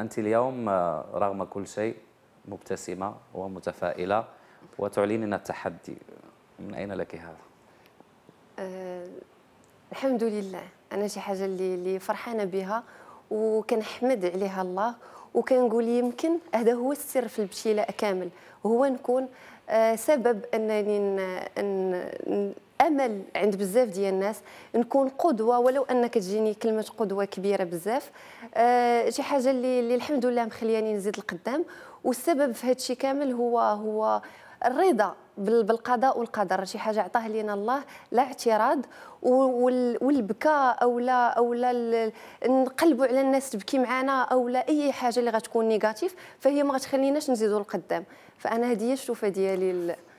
أنت اليوم آه، رغم كل شيء مبتسمة ومتفائلة وتعلنين التحدي من أين لك هذا؟ أه الحمد لله أنا شي حاجة اللي, اللي فرحانة بها وكنحمد عليها الله وكنقول يمكن هذا هو السر في البشيلة كامل هو نكون آه، سبب أنني امل عند بزاف ديال الناس نكون قدوه ولو انك تجيني كلمه قدوه كبيره بزاف أه شي حاجه اللي, اللي الحمد لله مخلياني نزيد القدام والسبب في هذا الشيء كامل هو هو الرضا بالقضاء والقدر شي حاجه عطاه لينا الله لا اعتراض والبكاء او لا او لا نقلبوا على الناس تبكي معنا او لا اي حاجه اللي غتكون نيجاتيف فهي ما غتخليناش نزيدوا القدام فانا هذه هي الشوفه ديالي